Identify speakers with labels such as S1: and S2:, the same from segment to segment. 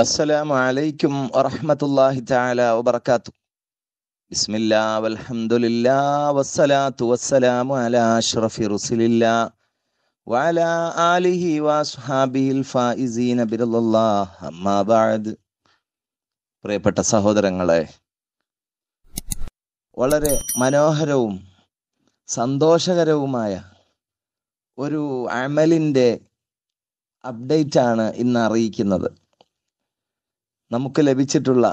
S1: അസ്സലാമു അലൈക്കും വറഹ്മത്തുള്ളാഹി തആല വബറകാതു ബിസ്മില്ലാ വൽഹംദുലില്ലാ വസ്സലാത്തു വസ്സലാമു അലാ അഷ്റഫി റുസലില്ലാ വഅലാ ആലിഹി വസ്ഹാബിഹിൽ ഫായിസീന ബിറല്ലാഹ് അമ്മാ ബഅദ് പ്രിയപ്പെട്ട സഹോദരങ്ങളെ വളരെ മനോഹരവും സന്തോഷകരവുമായ ഒരു അമലിൻ്റെ അപ്ഡേറ്റ് ആണ് ഇന്ന് അറിയിക്കുന്നത് നമുക്ക് ലഭിച്ചിട്ടുള്ള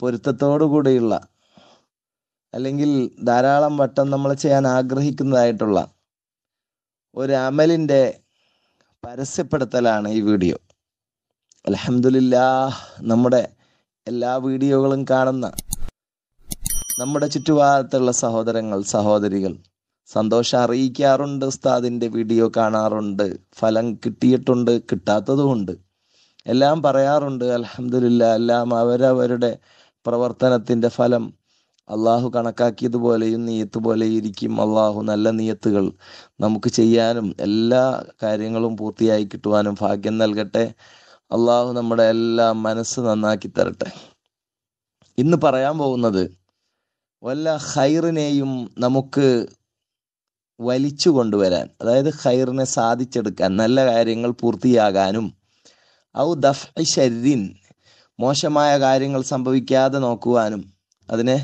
S1: പൊരുത്തത്തോടുകൂടിയുള്ള അല്ലെങ്കിൽ ധാരാളം വട്ടം നമ്മൾ ചെയ്യാൻ ആഗ്രഹിക്കുന്നതായിട്ടുള്ള ഒരു അമലിൻ്റെ പരസ്യപ്പെടുത്തലാണ് ഈ വീഡിയോ അലഹമില്ലാ നമ്മുടെ എല്ലാ വീഡിയോകളും കാണുന്ന നമ്മുടെ ചുറ്റുപാടത്തുള്ള സഹോദരങ്ങൾ സഹോദരികൾ സന്തോഷം അറിയിക്കാറുണ്ട് ഉസ്താദിൻ്റെ വീഡിയോ കാണാറുണ്ട് ഫലം കിട്ടിയിട്ടുണ്ട് കിട്ടാത്തതുമുണ്ട് എല്ലാം പറയാറുണ്ട് അലഹമില്ല എല്ലാം അവരവരുടെ പ്രവർത്തനത്തിൻ്റെ ഫലം അള്ളാഹു കണക്കാക്കിയതുപോലെയും പോലെ ഇരിക്കും അള്ളാഹു നല്ല നീയത്തുകൾ നമുക്ക് ചെയ്യാനും എല്ലാ കാര്യങ്ങളും പൂർത്തിയായി കിട്ടുവാനും ഭാഗ്യം നൽകട്ടെ അള്ളാഹു നമ്മുടെ എല്ലാ മനസ്സ് നന്നാക്കി തരട്ടെ ഇന്ന് പറയാൻ പോകുന്നത് വല്ല ഹൈറിനെയും നമുക്ക് വലിച്ചു കൊണ്ടുവരാൻ അതായത് ഹൈറിനെ സാധിച്ചെടുക്കാൻ നല്ല കാര്യങ്ങൾ പൂർത്തിയാകാനും ഔ ദഫ് ഷെരിൻ മോശമായ കാര്യങ്ങൾ സംഭവിക്കാതെ നോക്കുവാനും അതിനെ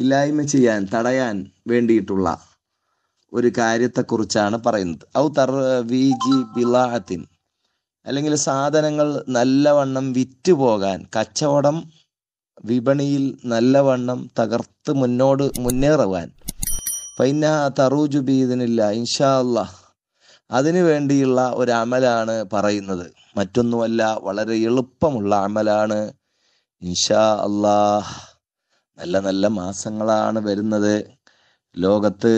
S1: ഇല്ലായ്മ ചെയ്യാൻ തടയാൻ വേണ്ടിയിട്ടുള്ള ഒരു കാര്യത്തെക്കുറിച്ചാണ് പറയുന്നത് ഔ തർ വി ജി ബിലാഹത്തിൻ അല്ലെങ്കിൽ സാധനങ്ങൾ നല്ലവണ്ണം വിറ്റ് പോകാൻ കച്ചവടം വിപണിയിൽ നല്ലവണ്ണം തകർത്ത് മുന്നോട് മുന്നേറുവാൻ പൈന തറൂജുബി ഇതിനില്ല ഇൻഷാ അല്ലാ അതിനു വേണ്ടിയുള്ള ഒരു അമലാണ് പറയുന്നത് മറ്റൊന്നുമല്ല വളരെ എളുപ്പമുള്ള അമലാണ് ഇൻഷാ അള്ളാഹ് നല്ല നല്ല മാസങ്ങളാണ് വരുന്നത് ലോകത്ത്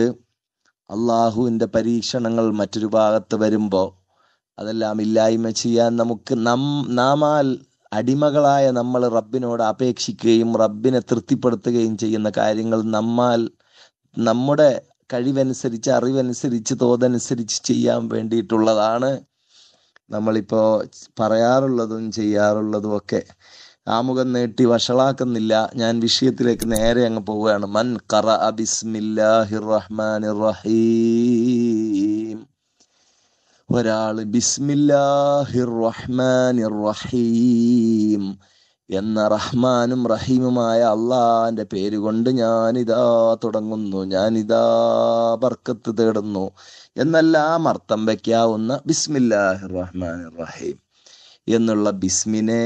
S1: അള്ളാഹുവിൻ്റെ പരീക്ഷണങ്ങൾ മറ്റൊരു ഭാഗത്ത് വരുമ്പോൾ അതെല്ലാം ഇല്ലായ്മ ചെയ്യാൻ നമുക്ക് നം നാമാൽ അടിമകളായ നമ്മൾ റബ്ബിനോട് അപേക്ഷിക്കുകയും റബ്ബിനെ തൃപ്തിപ്പെടുത്തുകയും ചെയ്യുന്ന കാര്യങ്ങൾ നമ്മാൽ നമ്മുടെ കഴിവനുസരിച്ച് അറിവനുസരിച്ച് തോതനുസരിച്ച് ചെയ്യാൻ വേണ്ടിയിട്ടുള്ളതാണ് നമ്മളിപ്പോ പറയാറുള്ളതും ചെയ്യാറുള്ളതും ഒക്കെ ആമുഖം നീട്ടി വഷളാക്കുന്നില്ല ഞാൻ വിഷയത്തിലേക്ക് നേരെ അങ്ങ് പോവുകയാണ് മൻ കറ റഹീം ഒരാൾ ബിസ്മില്ലാഹിർ റഹ്മാനിർ റഹീം എന്ന റഹ്മാനും റഹീമുമായ അള്ളാന്റെ പേരുകൊണ്ട് ഞാനിതാ തുടങ്ങുന്നു ഞാനിതാ ബർക്കത്ത് തേടുന്നു എന്നെല്ലാം അർത്ഥം വയ്ക്കാവുന്ന ബിസ്മില്ലാഹി റഹ്മാൻ റഹീം എന്നുള്ള ബിസ്മിനെ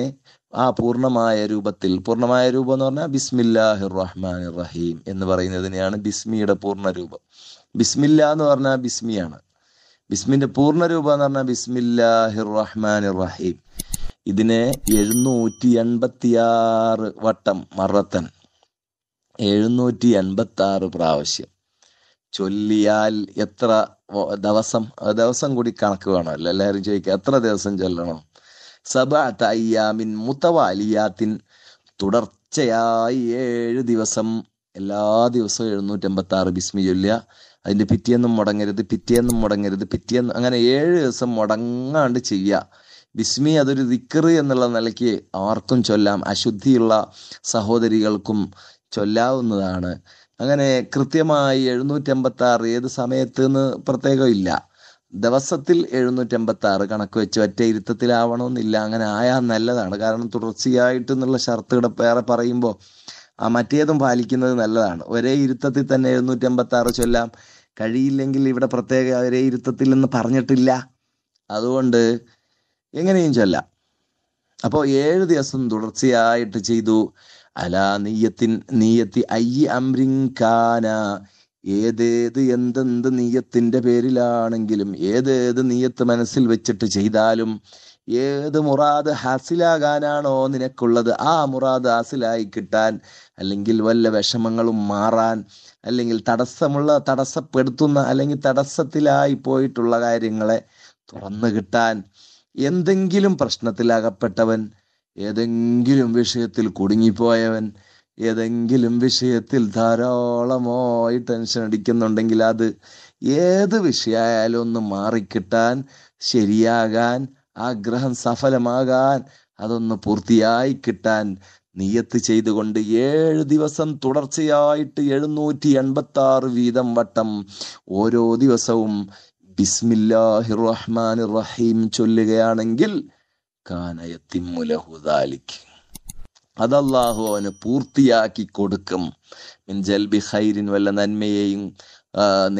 S1: ആ പൂർണ്ണമായ രൂപത്തിൽ പൂർണ്ണമായ രൂപം എന്ന് പറഞ്ഞാൽ ബിസ്മില്ലാഹി റഹ്മാൻ റഹീം എന്ന് പറയുന്നതിനെയാണ് ബിസ്മിയുടെ പൂർണ്ണ രൂപം ബിസ്മില്ല എന്ന് പറഞ്ഞാൽ ബിസ്മിയാണ് ബിസ്മിന്റെ പൂർണ്ണ രൂപം എന്ന് പറഞ്ഞാൽ ബിസ്മില്ലാഹിർ റഹ്മാൻ റഹീം ഇതിനെ എഴുന്നൂറ്റി എൺപത്തിയാറ് വട്ടം മറത്തൻ എഴുന്നൂറ്റി എൺപത്തി ആറ് പ്രാവശ്യം ചൊല്ലിയാൽ എത്ര ദിവസം ദിവസം കൂടി കണക്ക് വേണമല്ലോ എല്ലാവരും ചോദിക്കുക എത്ര ദിവസം ചൊല്ലണം സബാത്ത അയ്യാമിൻ മുത്തവാലിയാത്തിൻ തുടർച്ചയായി ഏഴ് ദിവസം എല്ലാ ദിവസവും എഴുന്നൂറ്റി എഴുന്നൂറ്റമ്പത്തി ആറ് ബിസ്മി ചൊല്ലുക അതിന്റെ പിറ്റേന്നും മുടങ്ങരുത് പിറ്റേന്നും മുടങ്ങരുത് പിറ്റേന്നും അങ്ങനെ ഏഴ് ദിവസം മുടങ്ങാണ്ട് ചെയ്യുക ബിസ്മി അതൊരു ദിക്കറ് എന്നുള്ള നിലയ്ക്ക് ആർക്കും ചൊല്ലാം അശുദ്ധിയുള്ള സഹോദരികൾക്കും ചൊല്ലാവുന്നതാണ് അങ്ങനെ കൃത്യമായി എഴുന്നൂറ്റമ്പത്തി ആറ് ഏത് സമയത്ത് എന്ന് ഇല്ല ദിവസത്തിൽ എഴുന്നൂറ്റമ്പത്തി ആറ് കണക്ക് വെച്ച് ഒറ്റ ഇരുത്തത്തിലാവണമെന്നില്ല അങ്ങനെ ആയാൽ നല്ലതാണ് കാരണം തുടർച്ചയായിട്ട് എന്നുള്ള ഷർത്തുകൾ വേറെ പറയുമ്പോൾ ആ മറ്റേതും പാലിക്കുന്നത് നല്ലതാണ് ഒരേ ഇരുത്തത്തിൽ തന്നെ എഴുന്നൂറ്റമ്പത്തി ആറ് ചൊല്ലാം കഴിയില്ലെങ്കിൽ ഇവിടെ പ്രത്യേക ഒരേ ഇരുത്തത്തിൽ എന്ന് പറഞ്ഞിട്ടില്ല അതുകൊണ്ട് എങ്ങനെയും ചെല്ല അപ്പോൾ ഏഴ് ദിവസം തുടർച്ചയായിട്ട് ചെയ്തു അല നീയത്തിൻ നീയത്തി അയ്യ അംരിങ്കാന ഏതേത് എന്തെന്ത് നീയത്തിൻ്റെ പേരിലാണെങ്കിലും ഏതേത് നീയത്ത് മനസ്സിൽ വെച്ചിട്ട് ചെയ്താലും ഏത് മുറാദ് ഹാസിലാകാനാണോ നിനക്കുള്ളത് ആ മുറാദ് ഹാസിലായി കിട്ടാൻ അല്ലെങ്കിൽ വല്ല വിഷമങ്ങളും മാറാൻ അല്ലെങ്കിൽ തടസ്സമുള്ള തടസ്സപ്പെടുത്തുന്ന അല്ലെങ്കിൽ തടസ്സത്തിലായി പോയിട്ടുള്ള കാര്യങ്ങളെ തുറന്നു കിട്ടാൻ എന്തെങ്കിലും പ്രശ്നത്തിലകപ്പെട്ടവൻ ഏതെങ്കിലും വിഷയത്തിൽ കുടുങ്ങിപ്പോയവൻ ഏതെങ്കിലും വിഷയത്തിൽ ധാരാളമായി ടെൻഷൻ അടിക്കുന്നുണ്ടെങ്കിൽ അത് ഏത് വിഷയമായാലും ഒന്ന് മാറിക്കിട്ടാൻ ശരിയാകാൻ ആഗ്രഹം സഫലമാകാൻ അതൊന്ന് പൂർത്തിയായി കിട്ടാൻ നിയത്ത് ചെയ്തുകൊണ്ട് ഏഴ് ദിവസം തുടർച്ചയായിട്ട് എഴുന്നൂറ്റി എൺപത്തി ആറ് വീതം വട്ടം ഓരോ ദിവസവും ബിസ്മില്ലാഹി റഹ്മാൻ റഹീം ചൊല്ലുകയാണെങ്കിൽ കാനയത്തിമുലഹുദാലിക്ക് അത് അവന് പൂർത്തിയാക്കി കൊടുക്കും മിൻ ജൽബി ഖൈരിൻ വല്ല നന്മയെയും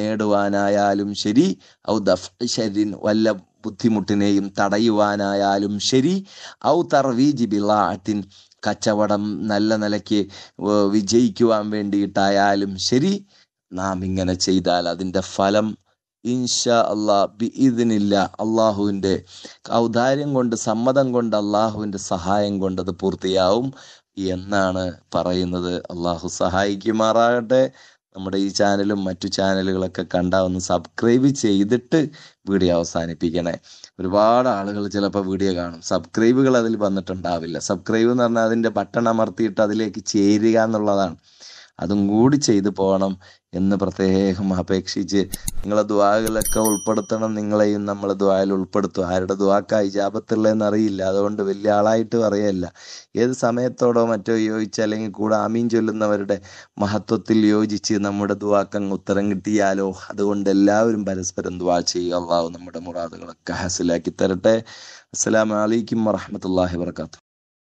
S1: നേടുവാനായാലും ശരി ഔ ദഫ് വല്ല ബുദ്ധിമുട്ടിനെയും തടയുവാനായാലും ശരി ഔ തർവീജി ബിളാട്ടിൻ കച്ചവടം നല്ല നിലയ്ക്ക് വിജയിക്കുവാൻ വേണ്ടിയിട്ടായാലും ശരി നാം ഇങ്ങനെ ചെയ്താൽ അതിൻ്റെ ഫലം ഇൻഷാ അള്ളാ ബി ഇതിനില്ല അള്ളാഹുവിൻ്റെ ഔദാര്യം കൊണ്ട് സമ്മതം കൊണ്ട് അള്ളാഹുവിൻ്റെ സഹായം കൊണ്ട് അത് പൂർത്തിയാവും എന്നാണ് പറയുന്നത് അള്ളാഹു സഹായിക്കുമാറാകട്ടെ നമ്മുടെ ഈ ചാനലും മറ്റു ചാനലുകളൊക്കെ കണ്ട ഒന്ന് സബ്സ്ക്രൈബ് ചെയ്തിട്ട് വീഡിയോ അവസാനിപ്പിക്കണേ ഒരുപാട് ആളുകൾ ചിലപ്പോൾ വീഡിയോ കാണും സബ്സ്ക്രൈബുകൾ അതിൽ വന്നിട്ടുണ്ടാവില്ല സബ്സ്ക്രൈബ് എന്ന് പറഞ്ഞാൽ അതിൻ്റെ ബട്ടൺ അമർത്തിയിട്ട് അതിലേക്ക് ചേരുക എന്നുള്ളതാണ് അതും കൂടി ചെയ്തു പോകണം എന്ന് പ്രത്യേകം അപേക്ഷിച്ച് നിങ്ങളെ ദ്വാകളൊക്കെ ഉൾപ്പെടുത്തണം നിങ്ങളെയും നമ്മൾ ദ്വായിൽ ഉൾപ്പെടുത്തും ആരുടെ ദ്വാക്കായി ജാപത്തുള്ളതെന്ന് അറിയില്ല അതുകൊണ്ട് വലിയ ആളായിട്ട് പറയല്ല ഏത് സമയത്തോടോ മറ്റോ യോജിച്ച് അല്ലെങ്കിൽ കൂടെ ആമീൻ ചൊല്ലുന്നവരുടെ മഹത്വത്തിൽ യോജിച്ച് നമ്മുടെ ദ്വാക്കങ്ങ് ഉത്തരം കിട്ടിയാലോ അതുകൊണ്ട് എല്ലാവരും പരസ്പരം ദ്വാ ചെയ്യുക അള്ളാഹു നമ്മുടെ മുറാദുകളൊക്കെ ഹാസിലാക്കി തരട്ടെ അസ്സലാമലൈക്കും വറഹമത്തല്ലാഹി വർക്കാത്തു